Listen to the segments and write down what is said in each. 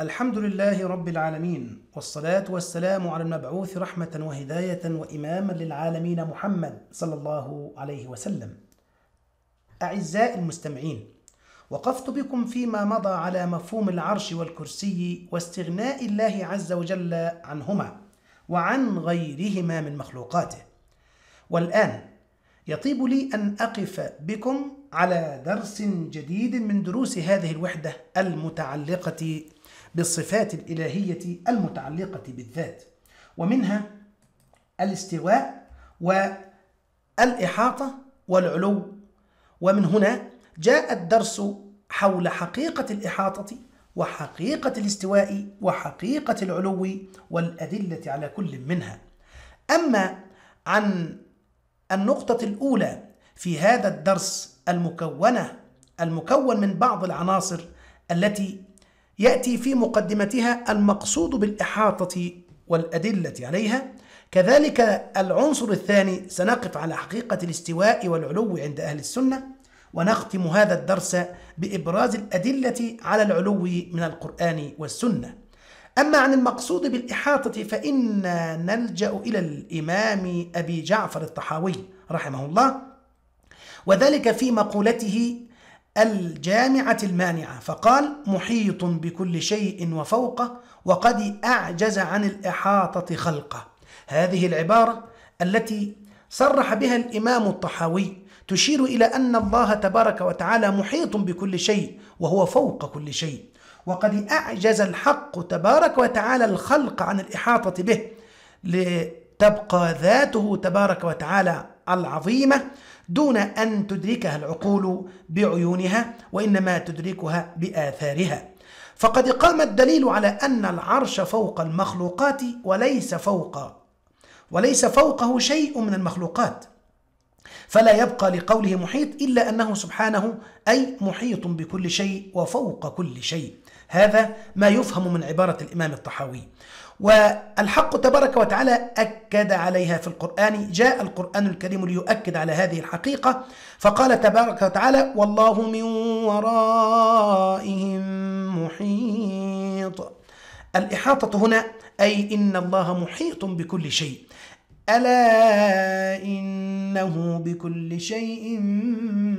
الحمد لله رب العالمين والصلاة والسلام على المبعوث رحمة وهداية وإماما للعالمين محمد صلى الله عليه وسلم. أعزائي المستمعين، وقفت بكم فيما مضى على مفهوم العرش والكرسي واستغناء الله عز وجل عنهما وعن غيرهما من مخلوقاته. والآن يطيب لي أن أقف بكم على درس جديد من دروس هذه الوحدة المتعلقة بالصفات الإلهية المتعلقة بالذات ومنها الاستواء والإحاطة والعلو ومن هنا جاء الدرس حول حقيقة الإحاطة وحقيقة الاستواء وحقيقة العلو والأدلة على كل منها أما عن النقطة الأولى في هذا الدرس المكونة المكون من بعض العناصر التي يأتي في مقدمتها المقصود بالإحاطة والأدلة عليها كذلك العنصر الثاني سنقف على حقيقة الاستواء والعلو عند أهل السنة ونختم هذا الدرس بإبراز الأدلة على العلو من القرآن والسنة أما عن المقصود بالإحاطة فإنا نلجأ إلى الإمام أبي جعفر الطحاوي رحمه الله وذلك في مقولته الجامعة المانعة فقال محيط بكل شيء وفوقه وقد أعجز عن الإحاطة خلقه هذه العبارة التي صرح بها الإمام الطحاوي تشير إلى أن الله تبارك وتعالى محيط بكل شيء وهو فوق كل شيء وقد أعجز الحق تبارك وتعالى الخلق عن الإحاطة به لتبقى ذاته تبارك وتعالى العظيمة دون أن تدركها العقول بعيونها وإنما تدركها بآثارها فقد قام الدليل على أن العرش فوق المخلوقات وليس فوق وليس فوقه شيء من المخلوقات فلا يبقى لقوله محيط إلا أنه سبحانه أي محيط بكل شيء وفوق كل شيء هذا ما يفهم من عبارة الإمام الطحاوي والحق تبارك وتعالى أكد عليها في القرآن جاء القرآن الكريم ليؤكد على هذه الحقيقة فقال تبارك وتعالى والله من ورائهم محيط الإحاطة هنا أي إن الله محيط بكل شيء ألا إنه بكل شيء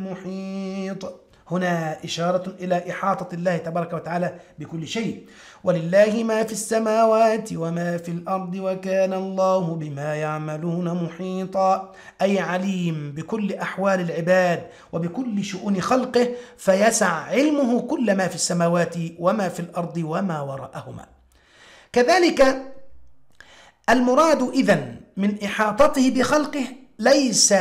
محيط هنا إشارة إلى إحاطة الله تبارك وتعالى بكل شيء ولله ما في السماوات وما في الأرض وكان الله بما يعملون محيطا أي عليم بكل أحوال العباد وبكل شؤون خلقه فيسع علمه كل ما في السماوات وما في الأرض وما وراءهما كذلك المراد إذن من إحاطته بخلقه ليس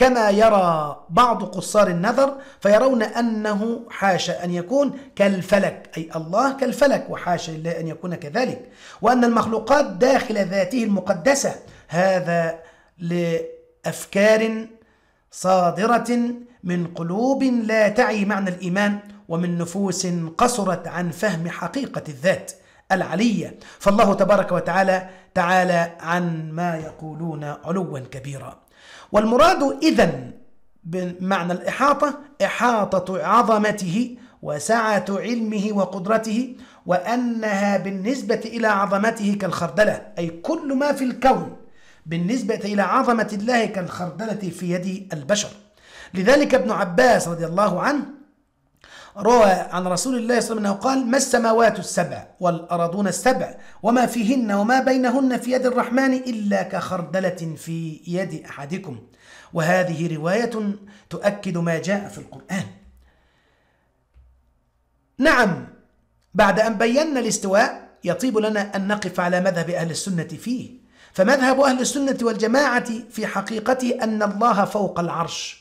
كما يرى بعض قصار النذر فيرون أنه حاشا أن يكون كالفلك أي الله كالفلك وحاشا لله أن يكون كذلك وأن المخلوقات داخل ذاته المقدسة هذا لأفكار صادرة من قلوب لا تعي معنى الإيمان ومن نفوس قصرت عن فهم حقيقة الذات العلية فالله تبارك وتعالى تعالى عن ما يقولون علوا كبيرا والمراد إذا بمعنى الإحاطة إحاطة عظمته وسعة علمه وقدرته وأنها بالنسبة إلى عظمته كالخردلة أي كل ما في الكون بالنسبة إلى عظمة الله كالخردلة في يد البشر لذلك ابن عباس رضي الله عنه روى عن رسول الله صلى الله عليه وسلم أنه قال ما السماوات السبع والأراضون السبع وما فيهن وما بينهن في يد الرحمن إلا كخردلة في يد أحدكم وهذه رواية تؤكد ما جاء في القرآن نعم بعد أن بينا الاستواء يطيب لنا أن نقف على مذهب أهل السنة فيه فمذهب أهل السنة والجماعة في حقيقته أن الله فوق العرش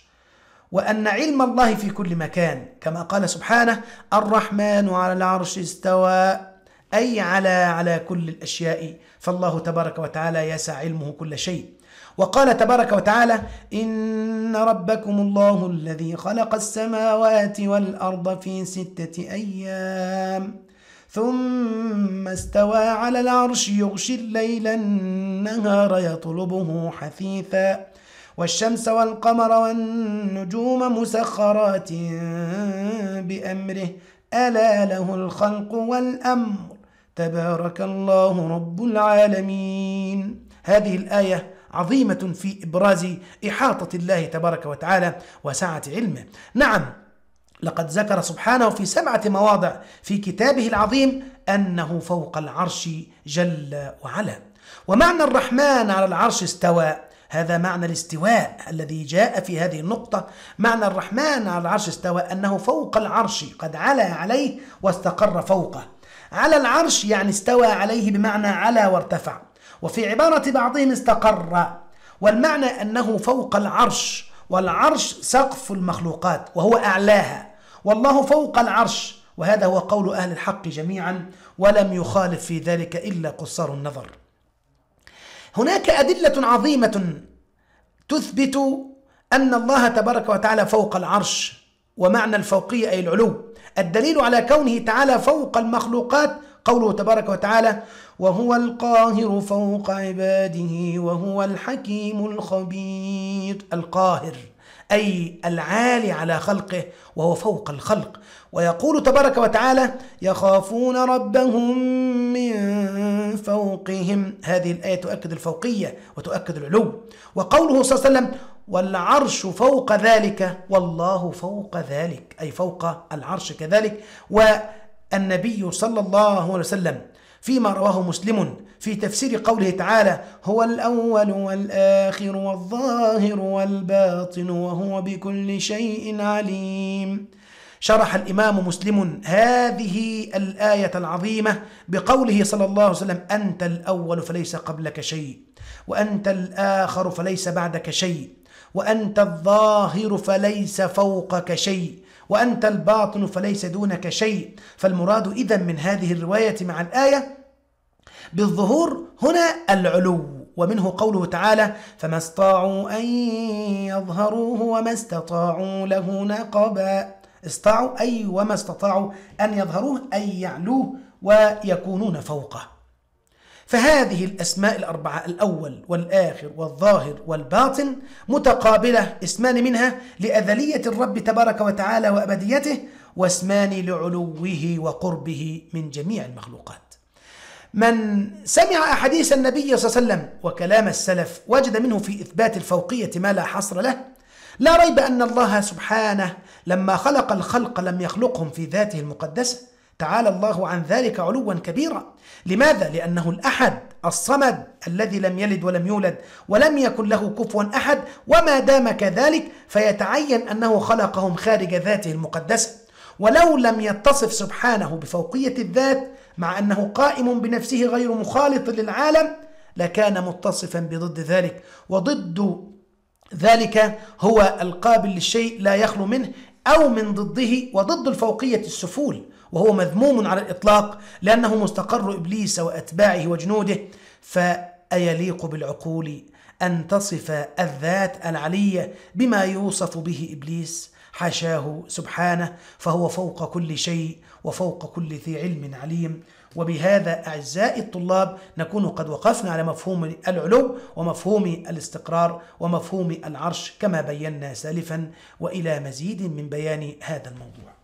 وأن علم الله في كل مكان كما قال سبحانه الرحمن على العرش استوى أي على على كل الأشياء فالله تبارك وتعالى يسع علمه كل شيء وقال تبارك وتعالى إن ربكم الله الذي خلق السماوات والأرض في ستة أيام ثم استوى على العرش يغشي الليل النهار يطلبه حثيثا والشمس والقمر والنجوم مسخرات بأمره ألا له الخلق والأمر تبارك الله رب العالمين هذه الآية عظيمة في إبراز إحاطة الله تبارك وتعالى وسعة علمه نعم لقد ذكر سبحانه في سبعة مواضع في كتابه العظيم أنه فوق العرش جل وعلا ومعنى الرحمن على العرش استوى هذا معنى الاستواء الذي جاء في هذه النقطة معنى الرحمن على العرش استوى أنه فوق العرش قد علا عليه واستقر فوقه على العرش يعني استوى عليه بمعنى على وارتفع وفي عبارة بعضهم استقر والمعنى أنه فوق العرش والعرش سقف المخلوقات وهو أعلاها والله فوق العرش وهذا هو قول أهل الحق جميعا ولم يخالف في ذلك إلا قصار النظر هناك أدلة عظيمة تثبت أن الله تبارك وتعالى فوق العرش ومعنى الفوقية أي العلو الدليل على كونه تعالى فوق المخلوقات قوله تبارك وتعالى وهو القاهر فوق عباده وهو الحكيم الخبير القاهر أي العالي على خلقه وهو فوق الخلق ويقول تبارك وتعالى يخافون ربهم فوقهم هذه الآية تؤكد الفوقية وتؤكد العلو وقوله صلى الله عليه وسلم والعرش فوق ذلك والله فوق ذلك أي فوق العرش كذلك والنبي صلى الله عليه وسلم فيما رواه مسلم في تفسير قوله تعالى هو الأول والآخر والظاهر والباطن وهو بكل شيء عليم شرح الإمام مسلم هذه الآية العظيمة بقوله صلى الله عليه وسلم أنت الأول فليس قبلك شيء وأنت الآخر فليس بعدك شيء وأنت الظاهر فليس فوقك شيء وأنت الباطن فليس دونك شيء فالمراد إذا من هذه الرواية مع الآية بالظهور هنا العلو ومنه قوله تعالى فما استطاعوا أن يظهروه وما استطاعوا له نقبا استطاعوا أي وما استطاعوا أن يظهروه أي يعلوه ويكونون فوقه فهذه الأسماء الأربعة الأول والآخر والظاهر والباطن متقابلة اسمان منها لأذلية الرب تبارك وتعالى وأبديته واسمان لعلوه وقربه من جميع المخلوقات من سمع أحاديث النبي صلى الله عليه وسلم وكلام السلف وجد منه في إثبات الفوقية ما لا حصر له لا ريب أن الله سبحانه لما خلق الخلق لم يخلقهم في ذاته المقدسة تعالى الله عن ذلك علوا كبيرا لماذا؟ لأنه الأحد الصمد الذي لم يلد ولم يولد ولم يكن له كفوا أحد وما دام كذلك فيتعين أنه خلقهم خارج ذاته المقدسة ولو لم يتصف سبحانه بفوقية الذات مع أنه قائم بنفسه غير مخالط للعالم لكان متصفا بضد ذلك وضد ذلك هو القابل للشيء لا يخلو منه أو من ضده وضد الفوقية السفول وهو مذموم على الإطلاق لأنه مستقر إبليس وأتباعه وجنوده فأيليق بالعقول أن تصف الذات العلية بما يوصف به إبليس حاشاه سبحانه فهو فوق كل شيء وفوق كل ذي علم عليم وبهذا أعزائي الطلاب نكون قد وقفنا على مفهوم العلو ومفهوم الاستقرار ومفهوم العرش كما بينا سالفا وإلى مزيد من بيان هذا الموضوع